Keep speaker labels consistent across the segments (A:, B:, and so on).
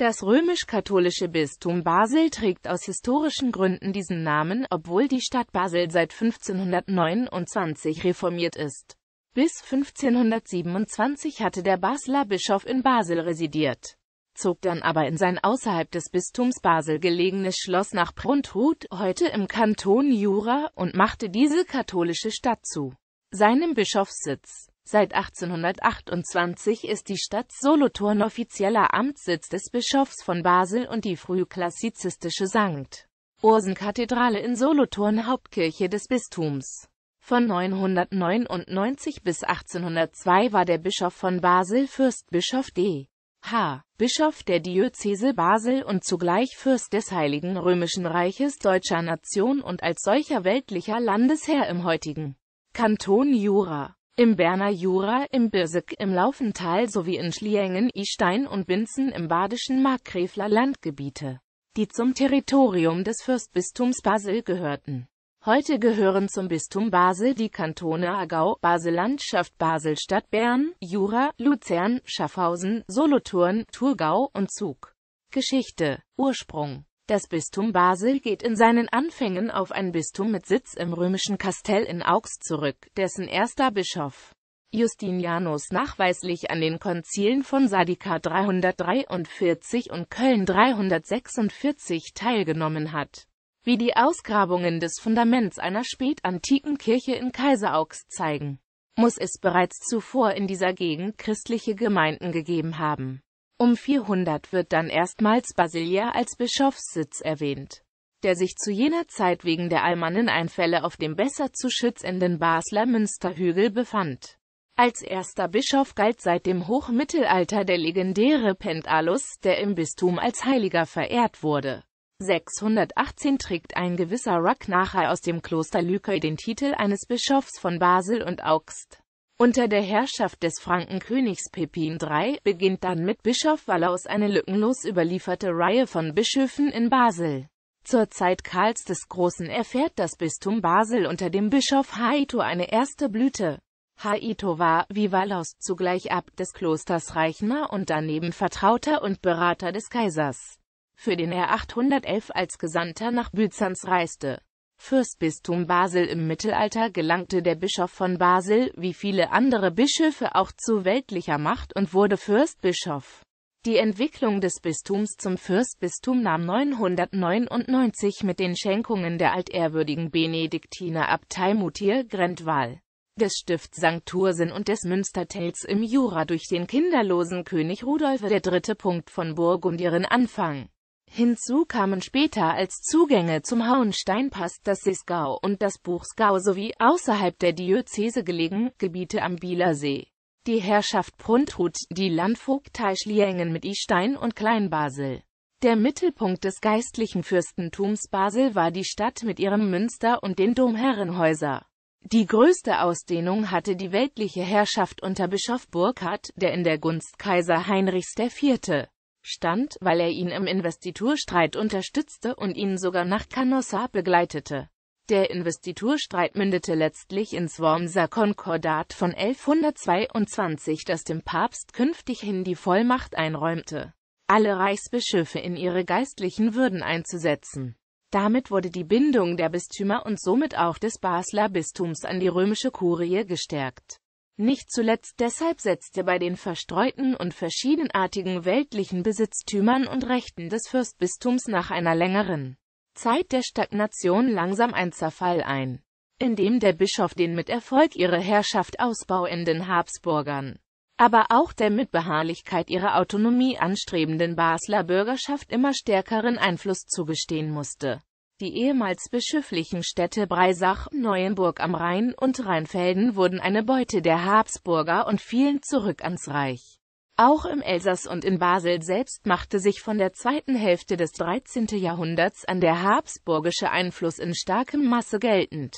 A: Das römisch-katholische Bistum Basel trägt aus historischen Gründen diesen Namen, obwohl die Stadt Basel seit 1529 reformiert ist. Bis 1527 hatte der Basler Bischof in Basel residiert, zog dann aber in sein außerhalb des Bistums Basel gelegenes Schloss nach Pruntrut, heute im Kanton Jura, und machte diese katholische Stadt zu seinem Bischofssitz. Seit 1828 ist die Stadt Solothurn offizieller Amtssitz des Bischofs von Basel und die frühklassizistische St. Ursenkathedrale in Solothurn Hauptkirche des Bistums. Von 999 bis 1802 war der Bischof von Basel Fürstbischof D. H. Bischof der Diözese Basel und zugleich Fürst des Heiligen Römischen Reiches deutscher Nation und als solcher weltlicher Landesherr im heutigen Kanton Jura im Berner Jura, im Birsig, im Laufental sowie in Schliengen, Istein und Binzen im badischen Markgräfler Landgebiete, die zum Territorium des Fürstbistums Basel gehörten. Heute gehören zum Bistum Basel die Kantone Aargau, Basel-Landschaft Basel-Stadt Bern, Jura, Luzern, Schaffhausen, Solothurn, Thurgau und Zug. Geschichte, Ursprung das Bistum Basel geht in seinen Anfängen auf ein Bistum mit Sitz im römischen Kastell in Augs zurück, dessen erster Bischof Justinianus nachweislich an den Konzilen von Sadika 343 und Köln 346 teilgenommen hat, wie die Ausgrabungen des Fundaments einer spätantiken Kirche in Kaiseraugs zeigen muss es bereits zuvor in dieser Gegend christliche Gemeinden gegeben haben um 400 wird dann erstmals Basilia als Bischofssitz erwähnt, der sich zu jener Zeit wegen der Almaneneinfälle auf dem besser zu schützenden Basler Münsterhügel befand. Als erster Bischof galt seit dem Hochmittelalter der legendäre Pentalus, der im Bistum als Heiliger verehrt wurde. 618 trägt ein gewisser Ruck nachher aus dem Kloster Lüker den Titel eines Bischofs von Basel und Augst. Unter der Herrschaft des Frankenkönigs Pepin III beginnt dann mit Bischof Wallaus eine lückenlos überlieferte Reihe von Bischöfen in Basel. Zur Zeit Karls des Großen erfährt das Bistum Basel unter dem Bischof Haito eine erste Blüte. Haito war, wie Wallaus, zugleich Abt des Klosters Reichmar und daneben Vertrauter und Berater des Kaisers, für den er 811 als Gesandter nach Byzanz reiste. Fürstbistum Basel Im Mittelalter gelangte der Bischof von Basel, wie viele andere Bischöfe auch, zu weltlicher Macht und wurde Fürstbischof. Die Entwicklung des Bistums zum Fürstbistum nahm 999 mit den Schenkungen der altehrwürdigen Benediktiner Abtei Mutier grendwal des Stifts St. Thursen und des Münstertels im Jura durch den kinderlosen König Rudolf III. Punkt von Burgund ihren Anfang. Hinzu kamen später als Zugänge zum Hauensteinpass das Sisgau und das Buchsgau sowie, außerhalb der Diözese gelegen, Gebiete am Bielersee. Die Herrschaft Pruntrut, die Landvogtei Schliengen mit Istein und Kleinbasel. Der Mittelpunkt des geistlichen Fürstentums Basel war die Stadt mit ihrem Münster und den Domherrenhäuser. Die größte Ausdehnung hatte die weltliche Herrschaft unter Bischof Burkhard, der in der Gunst Kaiser Heinrichs IV stand, weil er ihn im Investiturstreit unterstützte und ihn sogar nach Canossa begleitete. Der Investiturstreit mündete letztlich ins Wormser Konkordat von 1122, das dem Papst künftig hin die Vollmacht einräumte, alle Reichsbischöfe in ihre geistlichen Würden einzusetzen. Damit wurde die Bindung der Bistümer und somit auch des Basler Bistums an die römische Kurie gestärkt. Nicht zuletzt deshalb setzte bei den verstreuten und verschiedenartigen weltlichen Besitztümern und Rechten des Fürstbistums nach einer längeren Zeit der Stagnation langsam ein Zerfall ein, indem der Bischof den mit Erfolg ihre Herrschaft ausbauenden Habsburgern, aber auch der mit Beharrlichkeit ihre Autonomie anstrebenden Basler Bürgerschaft immer stärkeren Einfluss zugestehen musste. Die ehemals bischöflichen Städte Breisach, Neuenburg am Rhein und Rheinfelden wurden eine Beute der Habsburger und fielen zurück ans Reich. Auch im Elsass und in Basel selbst machte sich von der zweiten Hälfte des 13. Jahrhunderts an der habsburgische Einfluss in starkem Masse geltend.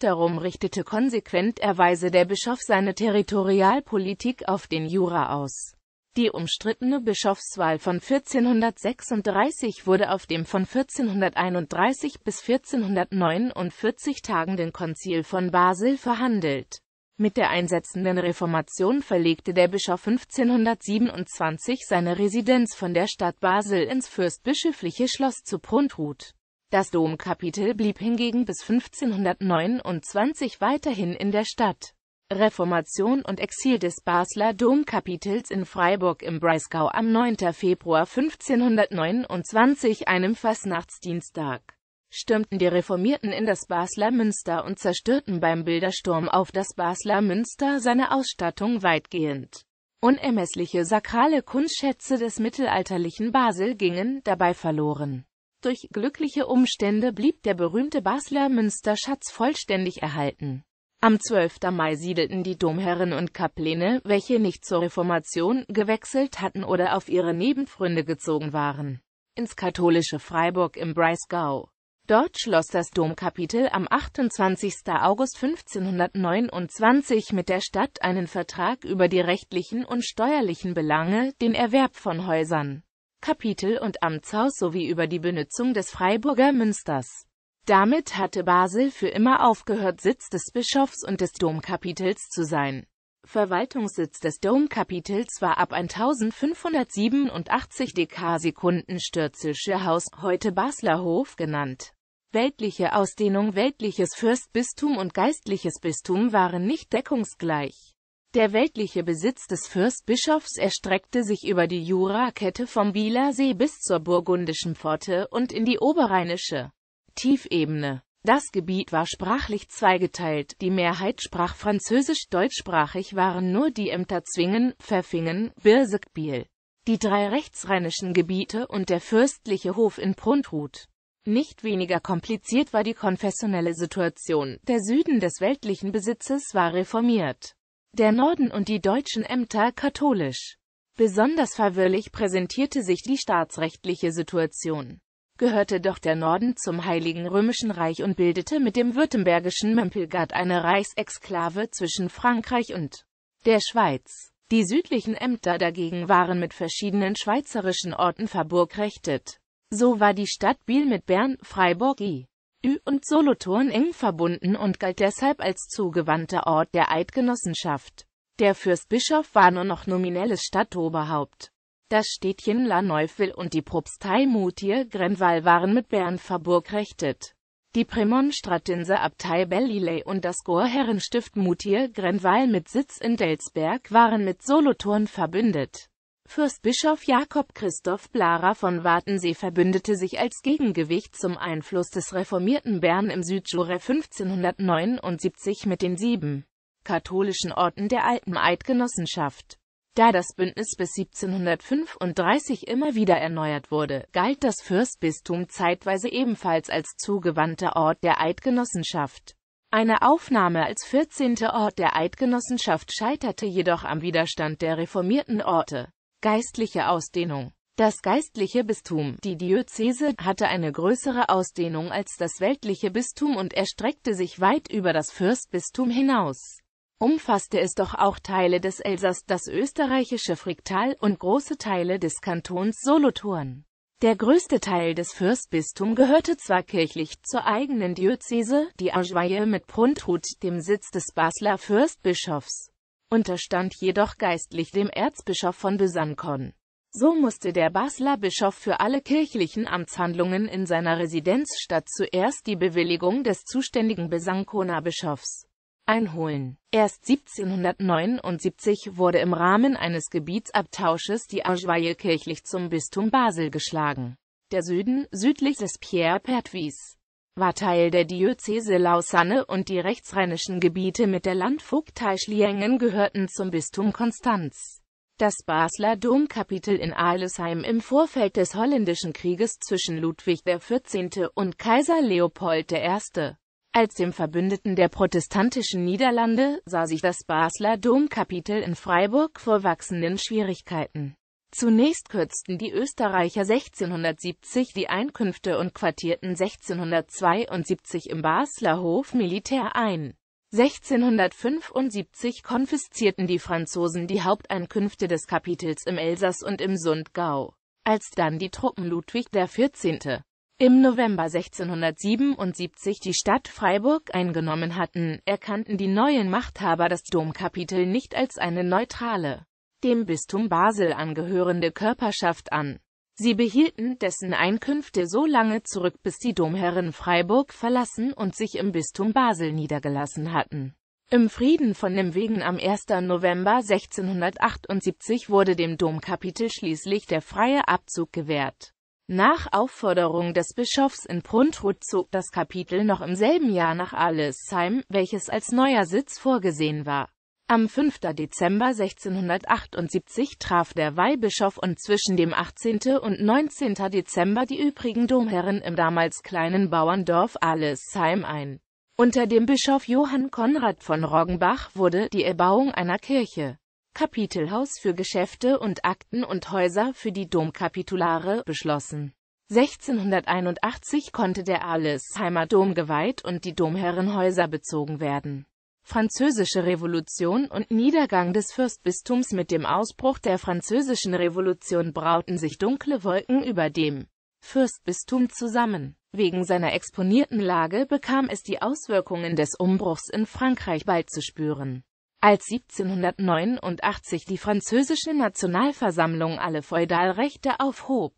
A: Darum richtete konsequent erweise der Bischof seine Territorialpolitik auf den Jura aus. Die umstrittene Bischofswahl von 1436 wurde auf dem von 1431 bis 1449 tagenden Konzil von Basel verhandelt. Mit der einsetzenden Reformation verlegte der Bischof 1527 seine Residenz von der Stadt Basel ins fürstbischöfliche Schloss zu Pruntrut. Das Domkapitel blieb hingegen bis 1529 weiterhin in der Stadt. Reformation und Exil des Basler Domkapitels in Freiburg im Breisgau am 9. Februar 1529, einem Fastnachtsdienstag, stürmten die Reformierten in das Basler Münster und zerstörten beim Bildersturm auf das Basler Münster seine Ausstattung weitgehend. Unermessliche sakrale Kunstschätze des mittelalterlichen Basel gingen dabei verloren. Durch glückliche Umstände blieb der berühmte Basler Münsterschatz vollständig erhalten. Am 12. Mai siedelten die Domherren und Kapläne, welche nicht zur Reformation gewechselt hatten oder auf ihre Nebenfründe gezogen waren, ins katholische Freiburg im Breisgau. Dort schloss das Domkapitel am 28. August 1529 mit der Stadt einen Vertrag über die rechtlichen und steuerlichen Belange, den Erwerb von Häusern, Kapitel und Amtshaus sowie über die Benützung des Freiburger Münsters. Damit hatte Basel für immer aufgehört, Sitz des Bischofs und des Domkapitels zu sein. Verwaltungssitz des Domkapitels war ab 1587 Dekasekunden Stürzelsche Haus, heute Basler Hof genannt. Weltliche Ausdehnung Weltliches Fürstbistum und geistliches Bistum waren nicht deckungsgleich. Der weltliche Besitz des Fürstbischofs erstreckte sich über die Jurakette vom Bieler See bis zur burgundischen Pforte und in die oberrheinische Tiefebene. Das Gebiet war sprachlich zweigeteilt, die Mehrheit sprach Französisch, deutschsprachig waren nur die Ämter Zwingen, Pfäffingen, Birsig, die drei rechtsrheinischen Gebiete und der fürstliche Hof in Pruntrut. Nicht weniger kompliziert war die konfessionelle Situation, der Süden des weltlichen Besitzes war reformiert, der Norden und die deutschen Ämter katholisch. Besonders verwirrlich präsentierte sich die staatsrechtliche Situation gehörte doch der Norden zum Heiligen Römischen Reich und bildete mit dem württembergischen Mempelgard eine Reichsexklave zwischen Frankreich und der Schweiz. Die südlichen Ämter dagegen waren mit verschiedenen schweizerischen Orten verburgrechtet. So war die Stadt Biel mit Bern, Freiburg, I. Ü und Solothurn eng verbunden und galt deshalb als zugewandter Ort der Eidgenossenschaft. Der Fürstbischof war nur noch nominelles Stadtoberhaupt. Das Städtchen La Neufville und die Propstei Moutier-Grenval waren mit Bern verburgrechtet. Die Prämonstratense Abtei Bellilay und das Chorherrenstift Moutier-Grenval mit Sitz in Delsberg waren mit Solothurn verbündet. Fürstbischof Jakob Christoph Blara von Wartensee verbündete sich als Gegengewicht zum Einfluss des reformierten Bern im Südjure 1579 mit den sieben katholischen Orten der Alpen Eidgenossenschaft. Da das Bündnis bis 1735 immer wieder erneuert wurde, galt das Fürstbistum zeitweise ebenfalls als zugewandter Ort der Eidgenossenschaft. Eine Aufnahme als 14. Ort der Eidgenossenschaft scheiterte jedoch am Widerstand der reformierten Orte. Geistliche Ausdehnung Das geistliche Bistum, die Diözese, hatte eine größere Ausdehnung als das weltliche Bistum und erstreckte sich weit über das Fürstbistum hinaus umfasste es doch auch Teile des Elsass, das österreichische Fricktal und große Teile des Kantons Solothurn. Der größte Teil des Fürstbistums gehörte zwar kirchlich zur eigenen Diözese, die Angeville mit Pruntrut, dem Sitz des Basler Fürstbischofs, unterstand jedoch geistlich dem Erzbischof von Besancon. So musste der Basler Bischof für alle kirchlichen Amtshandlungen in seiner Residenzstadt zuerst die Bewilligung des zuständigen Besankoner Bischofs einholen. Erst 1779 wurde im Rahmen eines Gebietsabtausches die Aschweil kirchlich zum Bistum Basel geschlagen. Der Süden, südlich des Pierre-Pertwies, war Teil der Diözese Lausanne und die rechtsrheinischen Gebiete mit der Landvogtei Schliengen gehörten zum Bistum Konstanz. Das Basler Domkapitel in Adelsheim im Vorfeld des Holländischen Krieges zwischen Ludwig XIV. und Kaiser Leopold I als dem Verbündeten der protestantischen Niederlande sah sich das Basler Domkapitel in Freiburg vor wachsenden Schwierigkeiten. Zunächst kürzten die Österreicher 1670 die Einkünfte und quartierten 1672 im Basler Hof Militär ein. 1675 konfiszierten die Franzosen die Haupteinkünfte des Kapitels im Elsass und im Sundgau. Als dann die Truppen Ludwig XIV im November 1677 die Stadt Freiburg eingenommen hatten, erkannten die neuen Machthaber das Domkapitel nicht als eine neutrale, dem Bistum Basel angehörende Körperschaft an. Sie behielten dessen Einkünfte so lange zurück, bis die Domherren Freiburg verlassen und sich im Bistum Basel niedergelassen hatten. Im Frieden von dem Wegen am 1. November 1678 wurde dem Domkapitel schließlich der freie Abzug gewährt. Nach Aufforderung des Bischofs in Pruntrut zog das Kapitel noch im selben Jahr nach Alesheim, welches als neuer Sitz vorgesehen war. Am 5. Dezember 1678 traf der Weihbischof und zwischen dem 18. und 19. Dezember die übrigen Domherren im damals kleinen Bauerndorf Alesheim ein. Unter dem Bischof Johann Konrad von Roggenbach wurde die Erbauung einer Kirche Kapitelhaus für Geschäfte und Akten und Häuser für die Domkapitulare beschlossen. 1681 konnte der Alesheimer Dom geweiht und die Domherrenhäuser bezogen werden. Französische Revolution und Niedergang des Fürstbistums Mit dem Ausbruch der Französischen Revolution brauten sich dunkle Wolken über dem Fürstbistum zusammen. Wegen seiner exponierten Lage bekam es die Auswirkungen des Umbruchs in Frankreich bald zu spüren. Als 1789 die französische Nationalversammlung alle Feudalrechte aufhob,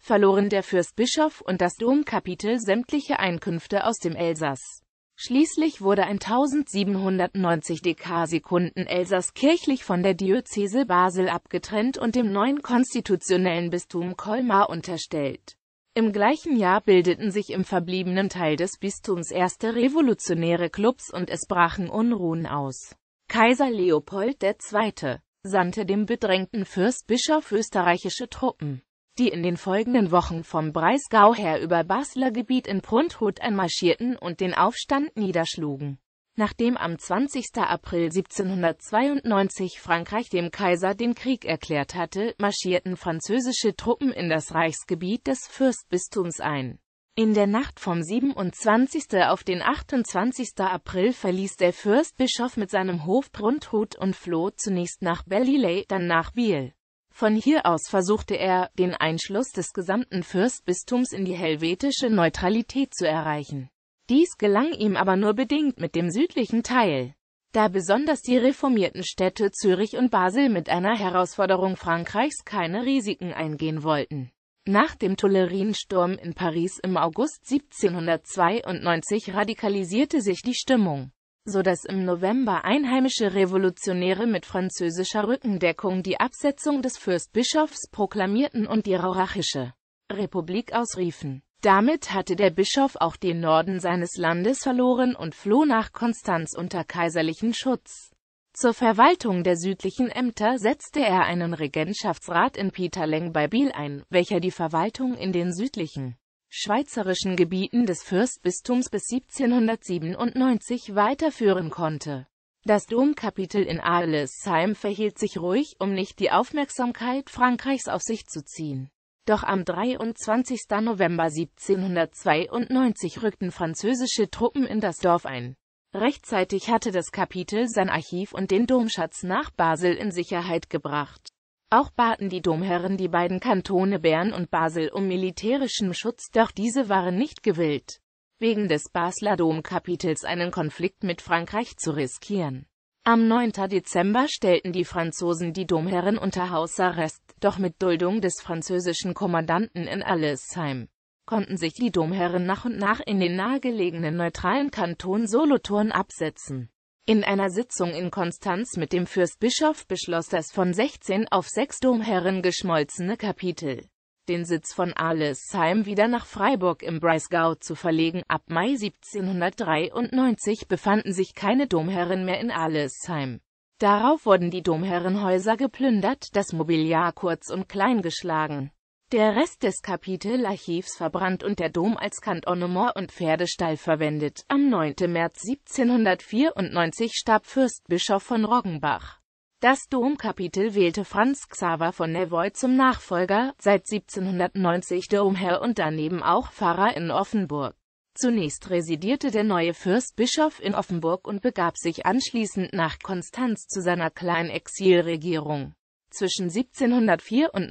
A: verloren der Fürstbischof und das Domkapitel sämtliche Einkünfte aus dem Elsass. Schließlich wurde ein 1790 Dekarsekunden Elsass kirchlich von der Diözese Basel abgetrennt und dem neuen konstitutionellen Bistum Colmar unterstellt. Im gleichen Jahr bildeten sich im verbliebenen Teil des Bistums erste revolutionäre Clubs und es brachen Unruhen aus Kaiser Leopold II. sandte dem bedrängten Fürstbischof österreichische Truppen, die in den folgenden Wochen vom Breisgau her über Basler Gebiet in Pruntrut einmarschierten und den Aufstand niederschlugen. Nachdem am 20. April 1792 Frankreich dem Kaiser den Krieg erklärt hatte, marschierten französische Truppen in das Reichsgebiet des Fürstbistums ein. In der Nacht vom 27. auf den 28. April verließ der Fürstbischof mit seinem Hof Brundhut und floh zunächst nach Belilei, dann nach Biel. Von hier aus versuchte er, den Einschluss des gesamten Fürstbistums in die helvetische Neutralität zu erreichen. Dies gelang ihm aber nur bedingt mit dem südlichen Teil, da besonders die reformierten Städte Zürich und Basel mit einer Herausforderung Frankreichs keine Risiken eingehen wollten. Nach dem Tolerinsturm in Paris im August 1792 radikalisierte sich die Stimmung, so dass im November einheimische Revolutionäre mit französischer Rückendeckung die Absetzung des Fürstbischofs proklamierten und die Rorachische Republik ausriefen. Damit hatte der Bischof auch den Norden seines Landes verloren und floh nach Konstanz unter kaiserlichen Schutz. Zur Verwaltung der südlichen Ämter setzte er einen Regentschaftsrat in Peterleng bei Biel ein, welcher die Verwaltung in den südlichen schweizerischen Gebieten des Fürstbistums bis 1797 weiterführen konnte. Das Domkapitel in Aalesheim verhielt sich ruhig, um nicht die Aufmerksamkeit Frankreichs auf sich zu ziehen. Doch am 23. November 1792 rückten französische Truppen in das Dorf ein. Rechtzeitig hatte das Kapitel sein Archiv und den Domschatz nach Basel in Sicherheit gebracht. Auch baten die Domherren die beiden Kantone Bern und Basel um militärischen Schutz, doch diese waren nicht gewillt, wegen des Basler Domkapitels einen Konflikt mit Frankreich zu riskieren. Am 9. Dezember stellten die Franzosen die Domherren unter Hausarrest, doch mit Duldung des französischen Kommandanten in Allesheim konnten sich die Domherren nach und nach in den nahegelegenen neutralen Kanton Solothurn absetzen. In einer Sitzung in Konstanz mit dem Fürstbischof beschloss das von 16 auf 6 Domherren geschmolzene Kapitel, den Sitz von Alesheim wieder nach Freiburg im Breisgau zu verlegen. Ab Mai 1793 befanden sich keine Domherren mehr in Alesheim. Darauf wurden die Domherrenhäuser geplündert, das Mobiliar kurz und klein geschlagen. Der Rest des Kapitelarchivs verbrannt und der Dom als Kantornement und Pferdestall verwendet. Am 9. März 1794 starb Fürstbischof von Roggenbach. Das Domkapitel wählte Franz Xaver von Nevoy zum Nachfolger, seit 1790 Domherr und daneben auch Pfarrer in Offenburg. Zunächst residierte der neue Fürstbischof in Offenburg und begab sich anschließend nach Konstanz zu seiner kleinen Exilregierung. Zwischen 1794 und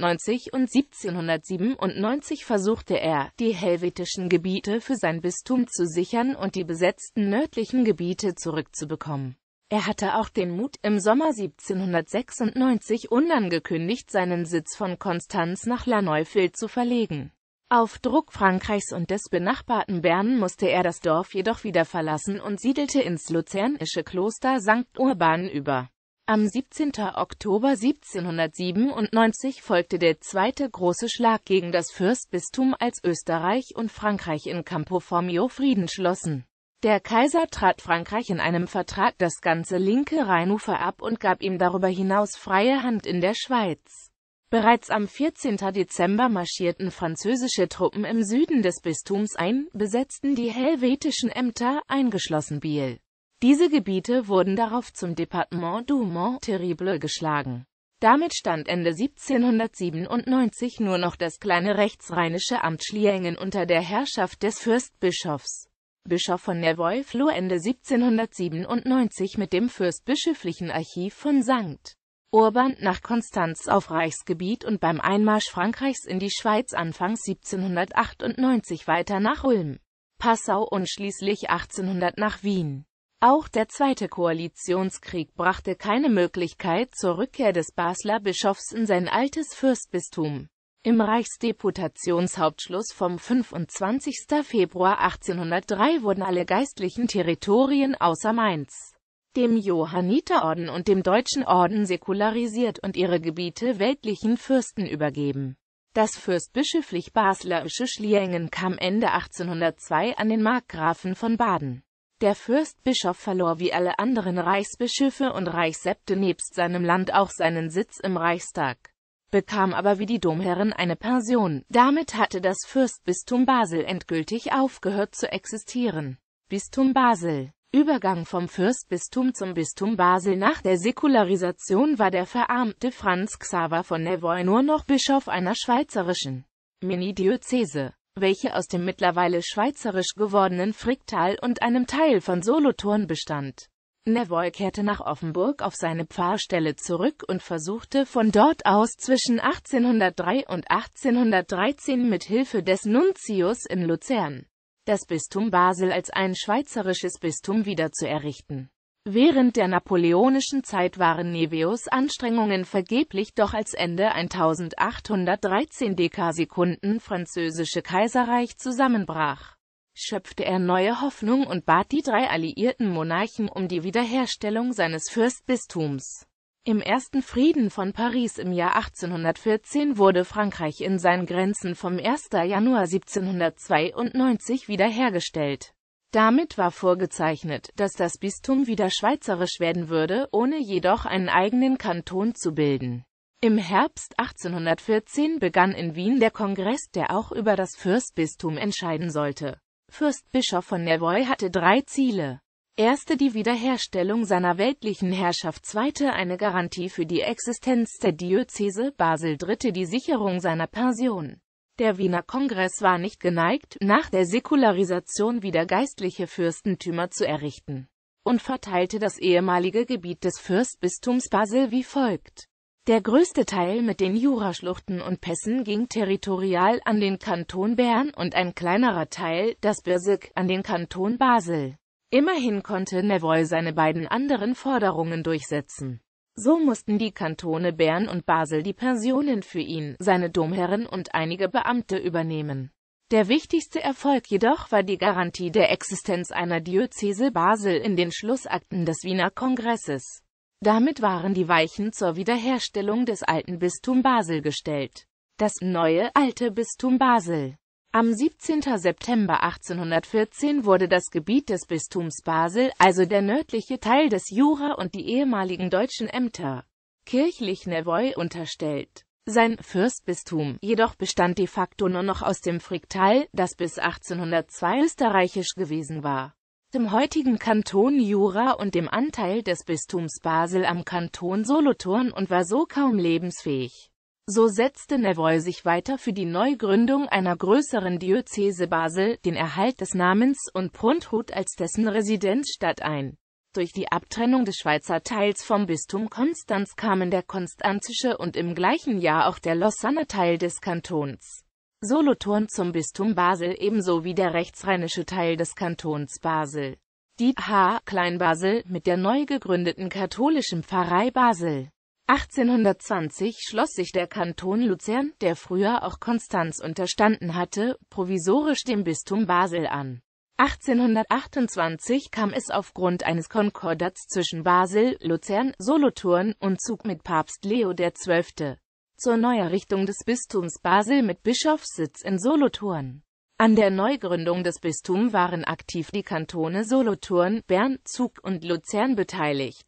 A: 1797 versuchte er, die helvetischen Gebiete für sein Bistum zu sichern und die besetzten nördlichen Gebiete zurückzubekommen. Er hatte auch den Mut, im Sommer 1796 unangekündigt seinen Sitz von Konstanz nach La Neufeld zu verlegen. Auf Druck Frankreichs und des benachbarten Bern musste er das Dorf jedoch wieder verlassen und siedelte ins luzernische Kloster St. Urban über. Am 17. Oktober 1797 folgte der zweite große Schlag gegen das Fürstbistum, als Österreich und Frankreich in Campo Formio Frieden schlossen. Der Kaiser trat Frankreich in einem Vertrag das ganze linke Rheinufer ab und gab ihm darüber hinaus freie Hand in der Schweiz. Bereits am 14. Dezember marschierten französische Truppen im Süden des Bistums ein, besetzten die helvetischen Ämter, eingeschlossen Biel. Diese Gebiete wurden darauf zum Departement du Mont-Terrible geschlagen. Damit stand Ende 1797 nur noch das kleine rechtsrheinische Amt Schliengen unter der Herrschaft des Fürstbischofs. Bischof von Nevoy floh Ende 1797 mit dem fürstbischöflichen Archiv von St. Urban nach Konstanz auf Reichsgebiet und beim Einmarsch Frankreichs in die Schweiz anfangs 1798 weiter nach Ulm, Passau und schließlich 1800 nach Wien. Auch der Zweite Koalitionskrieg brachte keine Möglichkeit zur Rückkehr des Basler Bischofs in sein altes Fürstbistum. Im Reichsdeputationshauptschluss vom 25. Februar 1803 wurden alle geistlichen Territorien außer Mainz, dem Johanniterorden und dem Deutschen Orden säkularisiert und ihre Gebiete weltlichen Fürsten übergeben. Das fürstbischöflich-baslerische Schlieringen kam Ende 1802 an den Markgrafen von Baden. Der Fürstbischof verlor wie alle anderen Reichsbischöfe und Reichsäbte nebst seinem Land auch seinen Sitz im Reichstag, bekam aber wie die Domherren eine Pension. Damit hatte das Fürstbistum Basel endgültig aufgehört zu existieren. Bistum Basel Übergang vom Fürstbistum zum Bistum Basel nach der Säkularisation war der verarmte Franz Xaver von Nevoy nur noch Bischof einer schweizerischen Minidiözese welche aus dem mittlerweile schweizerisch gewordenen Fricktal und einem Teil von Solothurn bestand. Nevoy kehrte nach Offenburg auf seine Pfarrstelle zurück und versuchte von dort aus zwischen 1803 und 1813 mit Hilfe des Nuntius in Luzern das Bistum Basel als ein schweizerisches Bistum wieder zu errichten. Während der napoleonischen Zeit waren Nevius Anstrengungen vergeblich, doch als Ende 1813 Dekasekunden französische Kaiserreich zusammenbrach, schöpfte er neue Hoffnung und bat die drei alliierten Monarchen um die Wiederherstellung seines Fürstbistums. Im Ersten Frieden von Paris im Jahr 1814 wurde Frankreich in seinen Grenzen vom 1. Januar 1792 wiederhergestellt. Damit war vorgezeichnet, dass das Bistum wieder schweizerisch werden würde, ohne jedoch einen eigenen Kanton zu bilden. Im Herbst 1814 begann in Wien der Kongress, der auch über das Fürstbistum entscheiden sollte. Fürstbischof von Nervoy hatte drei Ziele. Erste die Wiederherstellung seiner weltlichen Herrschaft, zweite eine Garantie für die Existenz der Diözese Basel, dritte die Sicherung seiner Pension. Der Wiener Kongress war nicht geneigt, nach der Säkularisation wieder geistliche Fürstentümer zu errichten und verteilte das ehemalige Gebiet des Fürstbistums Basel wie folgt. Der größte Teil mit den Juraschluchten und Pässen ging territorial an den Kanton Bern und ein kleinerer Teil, das Birsig, an den Kanton Basel. Immerhin konnte Nevoy seine beiden anderen Forderungen durchsetzen. So mussten die Kantone Bern und Basel die Pensionen für ihn, seine Domherren und einige Beamte übernehmen. Der wichtigste Erfolg jedoch war die Garantie der Existenz einer Diözese Basel in den Schlussakten des Wiener Kongresses. Damit waren die Weichen zur Wiederherstellung des alten Bistum Basel gestellt. Das neue, alte Bistum Basel am 17. September 1814 wurde das Gebiet des Bistums Basel, also der nördliche Teil des Jura und die ehemaligen deutschen Ämter, kirchlich Nevoy unterstellt. Sein Fürstbistum jedoch bestand de facto nur noch aus dem Friktal, das bis 1802 österreichisch gewesen war. Dem heutigen Kanton Jura und dem Anteil des Bistums Basel am Kanton Solothurn und war so kaum lebensfähig. So setzte Nevoy sich weiter für die Neugründung einer größeren Diözese Basel, den Erhalt des Namens und Pruntrut als dessen Residenzstadt ein. Durch die Abtrennung des Schweizer Teils vom Bistum Konstanz kamen der konstanzische und im gleichen Jahr auch der Lausanner Teil des Kantons Solothurn zum Bistum Basel ebenso wie der rechtsrheinische Teil des Kantons Basel. Die H. Kleinbasel mit der neu gegründeten katholischen Pfarrei Basel. 1820 schloss sich der Kanton Luzern, der früher auch Konstanz unterstanden hatte, provisorisch dem Bistum Basel an. 1828 kam es aufgrund eines Konkordats zwischen Basel, Luzern, Solothurn und Zug mit Papst Leo XII. zur Neuerrichtung des Bistums Basel mit Bischofssitz in Solothurn. An der Neugründung des Bistums waren aktiv die Kantone Solothurn, Bern, Zug und Luzern beteiligt.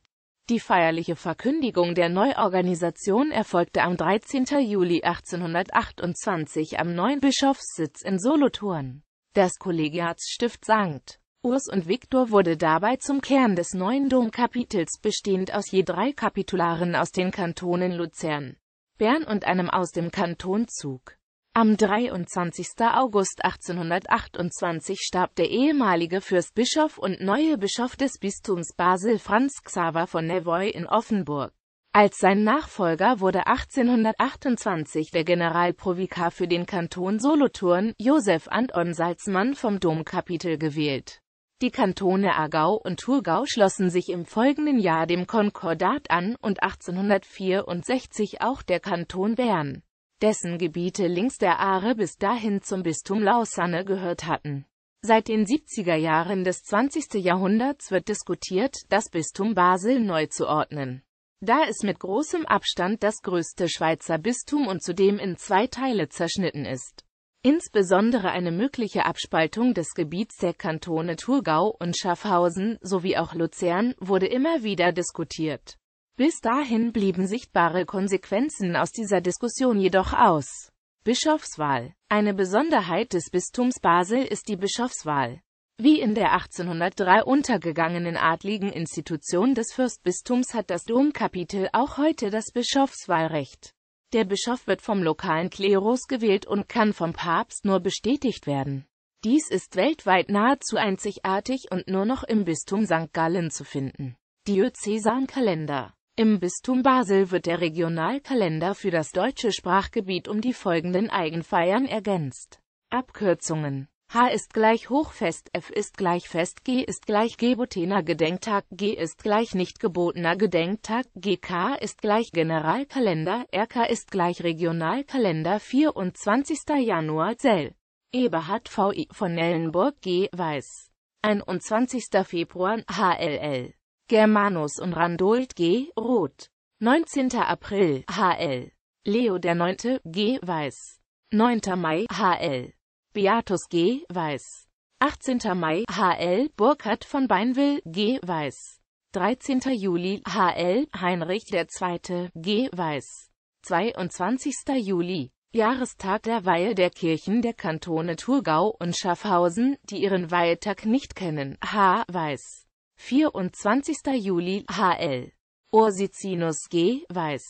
A: Die feierliche Verkündigung der Neuorganisation erfolgte am 13. Juli 1828 am neuen Bischofssitz in Solothurn. Das Kollegiatsstift St. Urs und Viktor wurde dabei zum Kern des neuen Domkapitels bestehend aus je drei Kapitularen aus den Kantonen Luzern, Bern und einem aus dem Kanton Zug. Am 23. August 1828 starb der ehemalige Fürstbischof und neue Bischof des Bistums Basel Franz Xaver von Nevoy in Offenburg. Als sein Nachfolger wurde 1828 der Generalprovikar für den Kanton Solothurn, Josef Anton Salzmann vom Domkapitel gewählt. Die Kantone Aargau und Thurgau schlossen sich im folgenden Jahr dem Konkordat an und 1864 auch der Kanton Bern dessen Gebiete links der Aare bis dahin zum Bistum Lausanne gehört hatten. Seit den 70er Jahren des 20. Jahrhunderts wird diskutiert, das Bistum Basel neu zu ordnen. Da es mit großem Abstand das größte Schweizer Bistum und zudem in zwei Teile zerschnitten ist. Insbesondere eine mögliche Abspaltung des Gebiets der Kantone Thurgau und Schaffhausen sowie auch Luzern wurde immer wieder diskutiert. Bis dahin blieben sichtbare Konsequenzen aus dieser Diskussion jedoch aus. Bischofswahl Eine Besonderheit des Bistums Basel ist die Bischofswahl. Wie in der 1803 untergegangenen adligen Institution des Fürstbistums hat das Domkapitel auch heute das Bischofswahlrecht. Der Bischof wird vom lokalen Klerus gewählt und kann vom Papst nur bestätigt werden. Dies ist weltweit nahezu einzigartig und nur noch im Bistum St. Gallen zu finden. Diözesankalender im Bistum Basel wird der Regionalkalender für das deutsche Sprachgebiet um die folgenden Eigenfeiern ergänzt. Abkürzungen H ist gleich Hochfest, F ist gleich Fest, G ist gleich gebotener Gedenktag, G ist gleich nicht gebotener Gedenktag, GK ist gleich Generalkalender, RK ist gleich Regionalkalender 24. Januar Zell. Eberhard VI von Ellenburg G. Weiß. 21. Februar HLL. Germanus und Randold G. Roth. 19. April, HL. Leo IX. G. Weiß. 9. Mai, HL. Beatus G. Weiß. 18. Mai, HL. Burkhard von Beinwill, G. Weiß. 13. Juli, HL. Heinrich II. G. Weiß. 22. Juli. Jahrestag der Weihe der Kirchen der Kantone Thurgau und Schaffhausen, die ihren Weihetag nicht kennen, H. Weiß. 24. Juli HL Ursicinus G. Weiß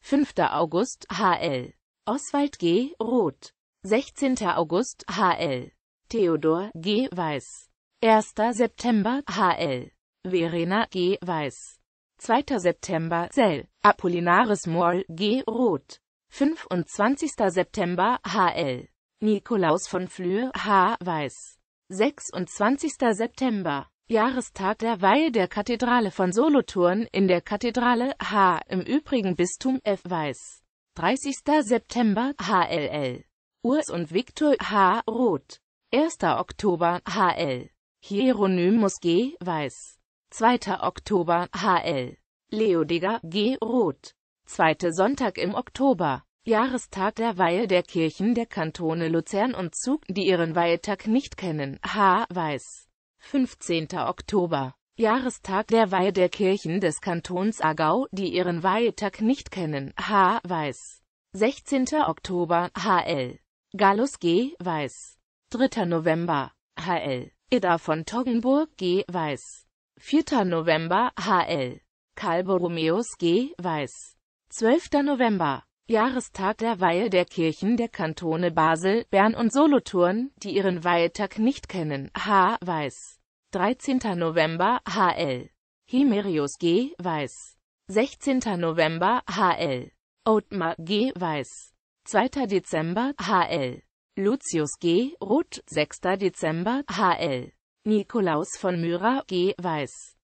A: 5. August HL Oswald G. Roth 16. August HL Theodor G. Weiß 1. September HL Verena G. Weiß 2. September Zell Apollinaris Moll G. Roth 25. September HL Nikolaus von Flür H. Weiß 26. September Jahrestag der Weihe der Kathedrale von Solothurn in der Kathedrale H im übrigen Bistum F. Weiß. 30. September HLL. Urs und Viktor H. Roth. 1. Oktober HL. Hieronymus G. Weiß. 2. Oktober HL. Leodeger G. Roth. 2. Sonntag im Oktober. Jahrestag der Weihe der Kirchen der Kantone Luzern und Zug, die ihren Weihetag nicht kennen. H. Weiß. 15. Oktober Jahrestag der Weihe der Kirchen des Kantons Aargau, die ihren Weihetag nicht kennen, H. Weiß. 16. Oktober, HL. Gallus G. Weiß. 3. November, HL. Ida von Toggenburg G. Weiß. 4. November, HL. Karl Borromeus G. Weiß. 12. November, Jahrestag der Weihe der Kirchen der Kantone Basel, Bern und Solothurn, die ihren Weihetag nicht kennen. H. Weiß. 13. November, hl. Himerius G. Weiß. 16. November, hl. Ottmar G. Weiß. 2. Dezember, hl. Lucius G. Roth, 6. Dezember, hl. Nikolaus von Myra G. Weiß.